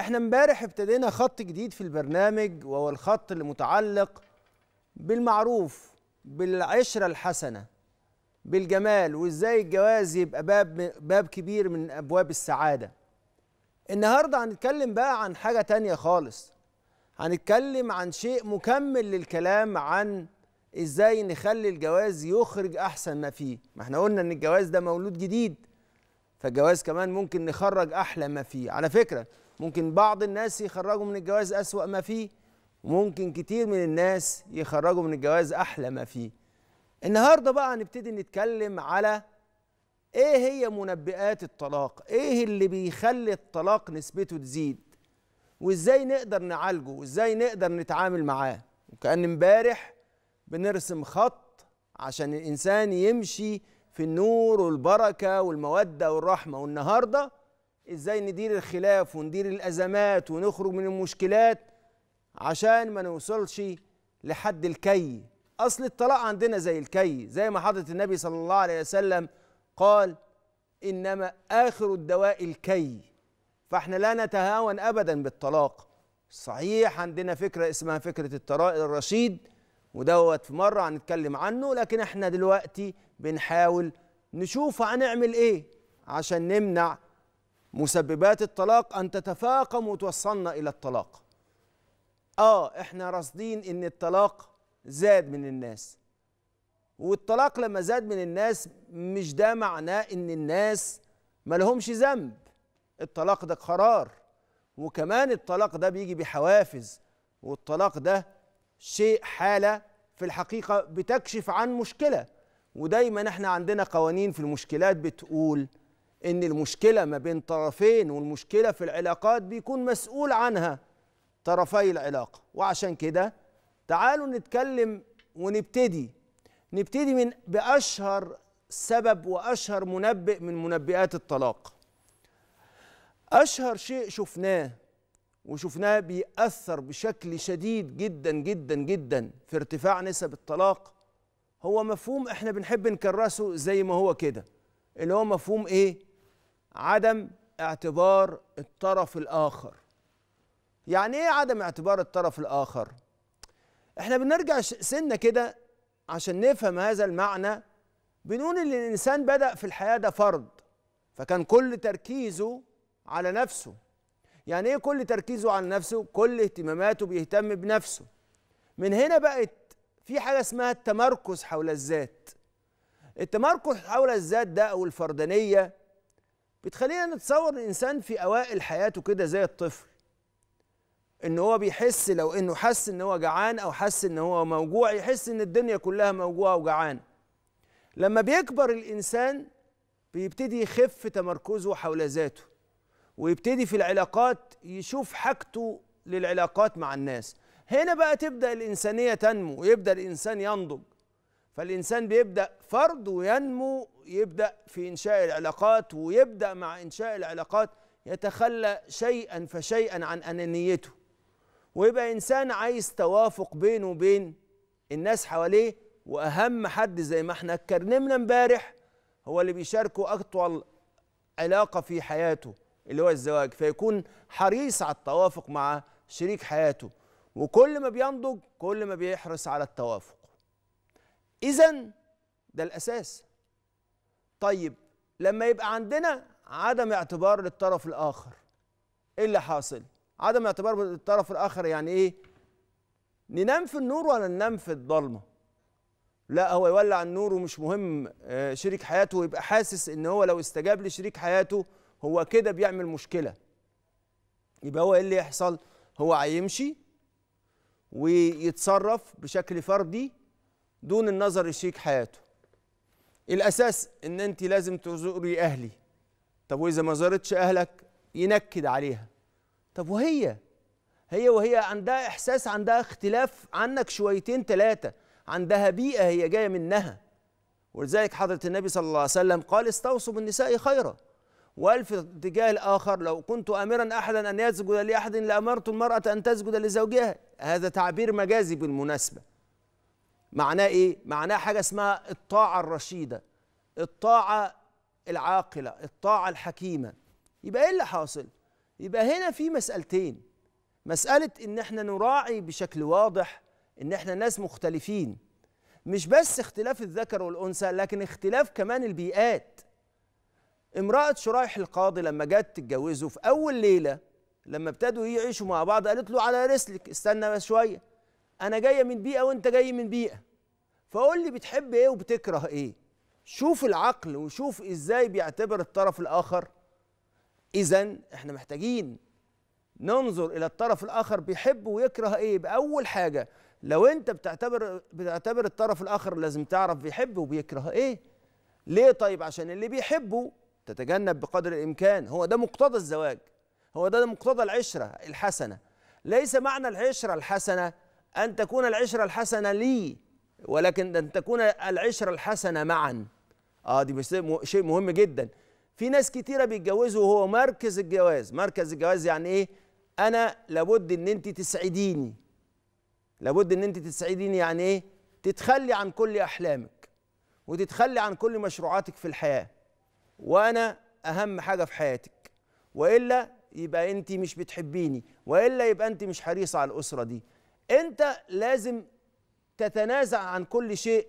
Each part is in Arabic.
احنا امبارح ابتدينا خط جديد في البرنامج وهو الخط اللي متعلق بالمعروف بالعشرة الحسنة بالجمال وازاي الجواز يبقى باب باب كبير من ابواب السعادة النهارده هنتكلم بقى عن حاجة تانية خالص هنتكلم عن شيء مكمل للكلام عن ازاي نخلي الجواز يخرج احسن ما فيه ما احنا قلنا ان الجواز ده مولود جديد فالجواز كمان ممكن نخرج احلى ما فيه على فكره ممكن بعض الناس يخرجوا من الجواز أسوأ ما فيه وممكن كتير من الناس يخرجوا من الجواز أحلى ما فيه النهاردة بقى هنبتدي نتكلم على ايه هي منبئات الطلاق ايه اللي بيخلي الطلاق نسبته تزيد وازاي نقدر نعالجه وازاي نقدر نتعامل معاه وكأن امبارح بنرسم خط عشان الإنسان يمشي في النور والبركة والمودة والرحمة والنهاردة ازاي ندير الخلاف وندير الازمات ونخرج من المشكلات عشان ما نوصلش لحد الكي اصل الطلاق عندنا زي الكي زي ما حضره النبي صلى الله عليه وسلم قال انما اخر الدواء الكي فاحنا لا نتهاون ابدا بالطلاق صحيح عندنا فكره اسمها فكره الطلاق الرشيد ودوت في مره هنتكلم عنه لكن احنا دلوقتي بنحاول نشوف هنعمل ايه عشان نمنع مسببات الطلاق أن تتفاقم وتوصلنا إلى الطلاق آه إحنا راصدين إن الطلاق زاد من الناس والطلاق لما زاد من الناس مش ده معناه إن الناس ما لهمش ذنب الطلاق ده قرار وكمان الطلاق ده بيجي بحوافز والطلاق ده شيء حالة في الحقيقة بتكشف عن مشكلة ودايما احنا عندنا قوانين في المشكلات بتقول ان المشكله ما بين طرفين والمشكله في العلاقات بيكون مسؤول عنها طرفي العلاقه وعشان كده تعالوا نتكلم ونبتدي نبتدي من باشهر سبب واشهر منبئ من منبئات الطلاق اشهر شيء شفناه وشفناه بيأثر بشكل شديد جدا جدا جدا في ارتفاع نسب الطلاق هو مفهوم احنا بنحب نكرسه زي ما هو كده اللي هو مفهوم ايه عدم اعتبار الطرف الاخر يعني ايه عدم اعتبار الطرف الاخر احنا بنرجع سنه كده عشان نفهم هذا المعنى بنقول ان الانسان بدا في الحياه ده فرد فكان كل تركيزه على نفسه يعني ايه كل تركيزه على نفسه كل اهتماماته بيهتم بنفسه من هنا بقت في حاجه اسمها التمركز حول الذات التمركز حول الذات ده او الفردانيه بتخلينا نتصور الانسان في اوائل حياته كده زي الطفل ان هو بيحس لو انه حس ان هو جعان او حس ان هو موجوع يحس ان الدنيا كلها موجوعه وجعان لما بيكبر الانسان بيبتدي يخف تمركزه حول ذاته ويبتدي في العلاقات يشوف حاجته للعلاقات مع الناس هنا بقى تبدا الانسانيه تنمو ويبدا الانسان ينضج فالإنسان بيبدأ فرد وينمو يبدأ في إنشاء العلاقات ويبدأ مع إنشاء العلاقات يتخلى شيئا فشيئا عن أنانيته ويبقى إنسان عايز توافق بينه وبين الناس حواليه وأهم حد زي ما احنا اتكلمنا امبارح هو اللي بيشاركه أطول علاقة في حياته اللي هو الزواج فيكون حريص على التوافق مع شريك حياته وكل ما بينضج كل ما بيحرص على التوافق اذا ده الاساس طيب لما يبقى عندنا عدم اعتبار للطرف الاخر ايه اللي حاصل عدم اعتبار للطرف الاخر يعني ايه ننام في النور ولا ننام في الضلمه لا هو يولع النور ومش مهم آه، شريك حياته ويبقى حاسس ان هو لو استجاب لشريك حياته هو كده بيعمل مشكله يبقى هو ايه اللي يحصل هو هيمشي ويتصرف بشكل فردي دون النظر لشريك حياته الاساس ان انت لازم تزوري اهلي طب واذا ما زارتش اهلك ينكد عليها طب وهي هي وهي عندها احساس عندها اختلاف عنك شويتين ثلاثه عندها بيئه هي جايه منها ولذلك حضره النبي صلى الله عليه وسلم قال استوصوا بالنساء خيرا وقال في اتجاه الآخر لو كنت آمرا أحدا أن يسجد لأحد لأمرت المرأة أن تسجد لزوجها هذا تعبير مجازي بالمناسبة معناه ايه معناه حاجه اسمها الطاعه الرشيده الطاعه العاقله الطاعه الحكيمه يبقى ايه اللي حاصل يبقى هنا في مسالتين مساله ان احنا نراعي بشكل واضح ان احنا ناس مختلفين مش بس اختلاف الذكر والانثى لكن اختلاف كمان البيئات امراه شرايح القاضي لما جت تتجوزه في اول ليله لما ابتدوا يعيشوا مع بعض قالت له على رسلك استنى بس شويه انا جايه من بيئه وانت جاي من بيئه فقول لي بتحب ايه وبتكره ايه شوف العقل وشوف ازاي بيعتبر الطرف الاخر اذا احنا محتاجين ننظر الى الطرف الاخر بيحب ويكره ايه باول حاجه لو انت بتعتبر بتعتبر الطرف الاخر لازم تعرف بيحب وبيكره ايه ليه طيب عشان اللي بيحبه تتجنب بقدر الامكان هو ده مقتضى الزواج هو ده مقتضى العشره الحسنه ليس معنى العشره الحسنه أن تكون العشرة الحسنة لي ولكن أن تكون العشرة الحسنة معا آه دي شيء مهم جدا في ناس كتيرة بيتجوزوا وهو مركز الجواز مركز الجواز يعني إيه أنا لابد أن أنت تسعديني لابد أن أنت تسعديني يعني إيه تتخلي عن كل أحلامك وتتخلي عن كل مشروعاتك في الحياة وأنا أهم حاجة في حياتك وإلا يبقى أنت مش بتحبيني وإلا يبقى أنت مش حريصة على الأسرة دي انت لازم تتنازع عن كل شيء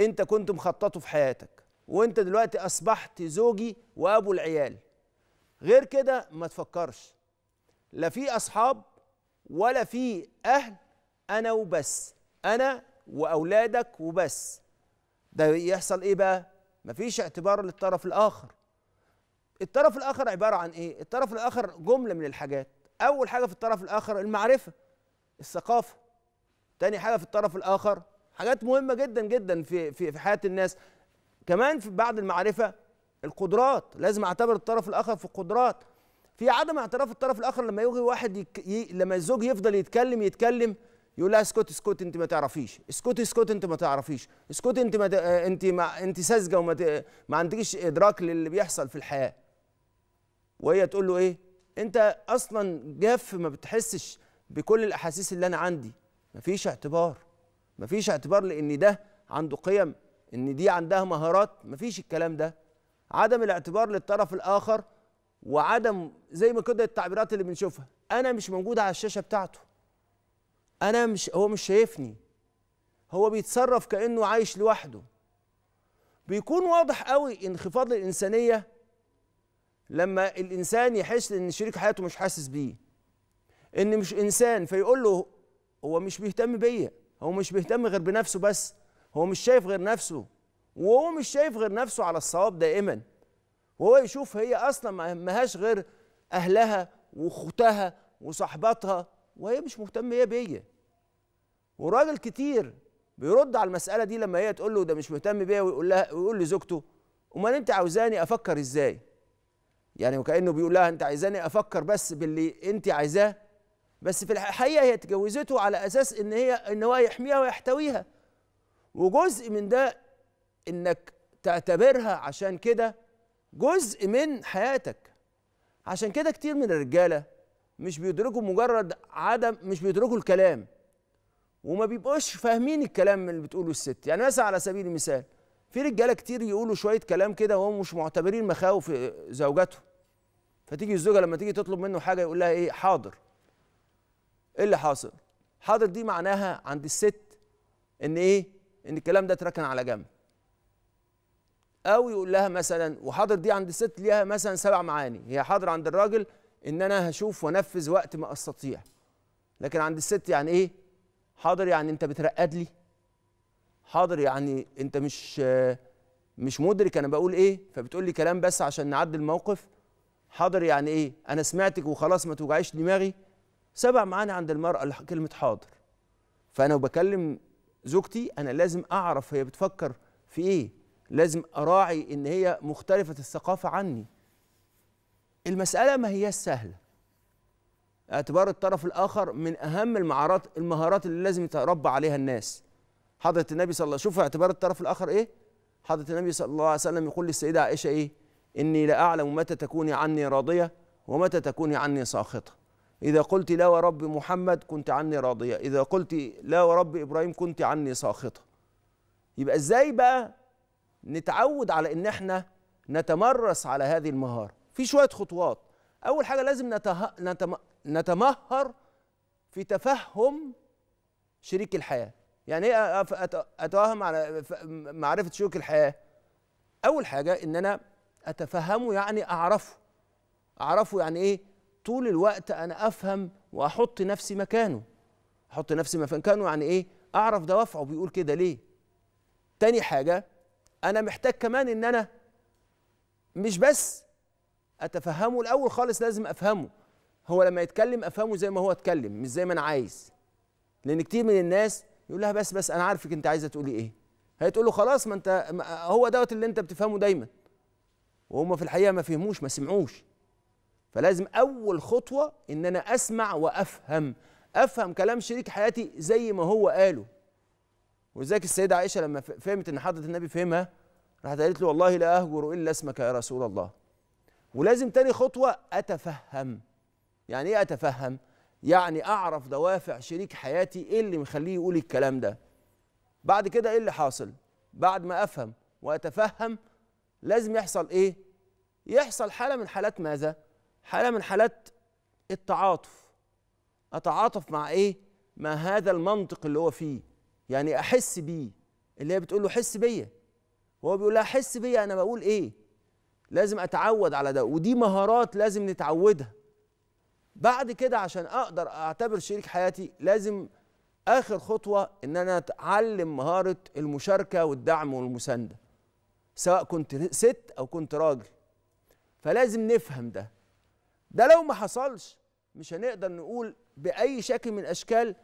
انت كنت مخططه في حياتك وانت دلوقتي اصبحت زوجي وابو العيال غير كده ما تفكرش لا في اصحاب ولا في اهل انا وبس انا واولادك وبس ده يحصل ايه بقى مفيش اعتبار للطرف الاخر الطرف الاخر عباره عن ايه الطرف الاخر جمله من الحاجات اول حاجه في الطرف الاخر المعرفه الثقافه تاني حاجه في الطرف الاخر حاجات مهمه جدا جدا في في في حياه الناس كمان في بعد المعرفه القدرات لازم اعتبر الطرف الاخر في القدرات في عدم اعتراف الطرف الاخر لما يجي واحد يك... ي... لما الزوج يفضل يتكلم يتكلم يقول لها اسكت اسكت انت ما تعرفيش اسكت اسكت انت ما تعرفيش اسكت انت ما ت... آه، انت ما انت ساذجه وما ت... ما عندكيش ادراك للي بيحصل في الحياه وهي تقول له ايه انت اصلا جاف ما بتحسش بكل الاحاسيس اللي انا عندي مفيش اعتبار مفيش اعتبار لان ده عنده قيم ان دي عندها مهارات مفيش الكلام ده عدم الاعتبار للطرف الاخر وعدم زي ما كده التعبيرات اللي بنشوفها انا مش موجود على الشاشه بتاعته انا مش هو مش شايفني هو بيتصرف كانه عايش لوحده بيكون واضح قوي انخفاض الانسانيه لما الانسان يحس ان شريك حياته مش حاسس بيه ان مش انسان فيقول له هو مش بيهتم بيا هو مش بيهتم غير بنفسه بس هو مش شايف غير نفسه وهو مش شايف غير نفسه على الصواب دائما وهو يشوف هي اصلا ما مهاش غير اهلها واخوتها وصاحبتها وهي مش مهتمه هي بيا وراجل كتير بيرد على المساله دي لما هي تقول له ده مش مهتم بيا ويقول لها ويقول لزوجته امال انت عاوزاني افكر ازاي يعني وكانه بيقول لها انت عايزاني افكر بس باللي انت عايزاه بس في الحقيقه هي اتجوزته على اساس ان هي ان هو يحميها ويحتويها وجزء من ده انك تعتبرها عشان كده جزء من حياتك عشان كده كتير من الرجاله مش بيدركوا مجرد عدم مش بيدركوا الكلام وما بيبقوش فاهمين الكلام اللي بتقوله الست يعني مثلا على سبيل المثال في رجاله كتير يقولوا شويه كلام كده وهم مش معتبرين مخاوف زوجته فتيجي الزوجه لما تيجي تطلب منه حاجه يقول لها ايه حاضر ايه اللي حاصل حاضر دي معناها عند الست ان ايه ان الكلام ده اتركن على جنب او يقول لها مثلا وحاضر دي عند الست ليها مثلا سبع معاني هي حاضر عند الراجل ان انا هشوف وانفذ وقت ما استطيع لكن عند الست يعني ايه حاضر يعني انت بترقد لي حاضر يعني انت مش مش مدرك انا بقول ايه فبتقول لي كلام بس عشان نعدي الموقف حاضر يعني ايه انا سمعتك وخلاص ما توجعيش دماغي سبع معاني عند المرأة كلمة حاضر فأنا وبكلم زوجتي أنا لازم أعرف هي بتفكر في إيه لازم أراعي إن هي مختلفة الثقافة عني المسألة ما هي سهلة اعتبار الطرف الآخر من أهم المعارات المهارات اللي لازم يتربى عليها الناس حضرة النبي صلى الله عليه وسلم شوف اعتبار الطرف الآخر إيه حضرة النبي صلى الله عليه وسلم يقول للسيدة عائشة إيه إني لا أعلم متى تكوني عني راضية ومتى تكوني عني ساخطة إذا قلت لا ورب محمد كنت عني راضية إذا قلت لا ورب إبراهيم كنت عني ساخطة يبقى إزاي بقى نتعود على إن إحنا نتمرس على هذه المهارة في شوية خطوات أول حاجة لازم نته... نتم... نتمهر في تفهم شريك الحياة يعني إيه أتوهم على معرفة شريك الحياة أول حاجة إن أنا أتفهمه يعني أعرفه أعرفه يعني إيه طول الوقت انا افهم واحط نفسي مكانه احط نفسي مكانه يعني ايه اعرف دوافعه بيقول كده ليه تاني حاجه انا محتاج كمان ان انا مش بس اتفهمه الاول خالص لازم افهمه هو لما يتكلم افهمه زي ما هو اتكلم مش زي ما انا عايز لان كتير من الناس يقول لها بس بس انا عارفك انت عايزه تقولي ايه هيتقول له خلاص ما انت هو دوت اللي انت بتفهمه دايما وهم في الحقيقه ما فهموش ما سمعوش فلازم اول خطوه ان انا اسمع وافهم افهم كلام شريك حياتي زي ما هو قاله ولذلك السيده عائشه لما فهمت ان حضره النبي فهمها راحت قالت له والله لا اهجر الا اسمك يا رسول الله ولازم تاني خطوه اتفهم يعني ايه اتفهم يعني اعرف دوافع شريك حياتي ايه اللي مخليه يقول الكلام ده بعد كده ايه اللي حاصل بعد ما افهم واتفهم لازم يحصل ايه يحصل حاله من حالات ماذا حاله من حالات التعاطف اتعاطف مع ايه مع هذا المنطق اللي هو فيه يعني احس بيه اللي هي بتقول له حس بيا وهو بيقول لها حس بيا انا بقول ايه لازم اتعود على ده ودي مهارات لازم نتعودها بعد كده عشان اقدر اعتبر شريك حياتي لازم اخر خطوه ان انا اتعلم مهاره المشاركه والدعم والمسانده سواء كنت ست او كنت راجل فلازم نفهم ده ده لو ما حصلش مش هنقدر نقول باي شكل من الاشكال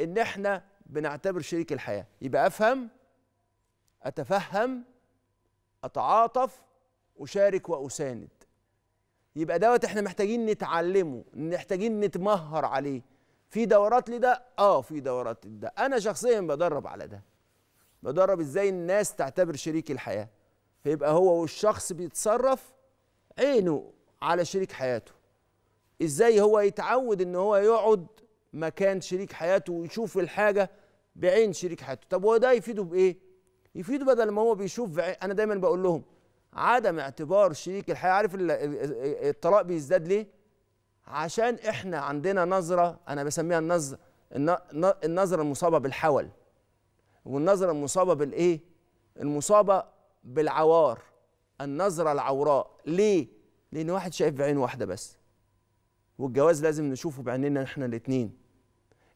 ان احنا بنعتبر شريك الحياه يبقى افهم اتفهم اتعاطف اشارك واساند يبقى دوت احنا محتاجين نتعلمه محتاجين نتمهر عليه في دورات لده اه في دورات لده انا شخصيا بدرب على ده بدرب ازاي الناس تعتبر شريك الحياه فيبقى هو والشخص بيتصرف عينه على شريك حياته ازاي هو يتعود ان هو يقعد مكان شريك حياته ويشوف الحاجه بعين شريك حياته طب هو ده يفيده بايه يفيده بدل ما هو بيشوف بعين انا دايما بقول لهم عدم اعتبار شريك الحياه عارف الطلاق بيزداد ليه عشان احنا عندنا نظره انا بسميها النظر النظره المصابه بالحول والنظره المصابه بالايه المصابه بالعوار النظره العوراء ليه لان واحد شايف بعين واحده بس والجواز لازم نشوفه بعيننا احنا الاثنين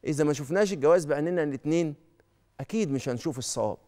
اذا ما شفناش الجواز بعيننا الاثنين اكيد مش هنشوف الصواب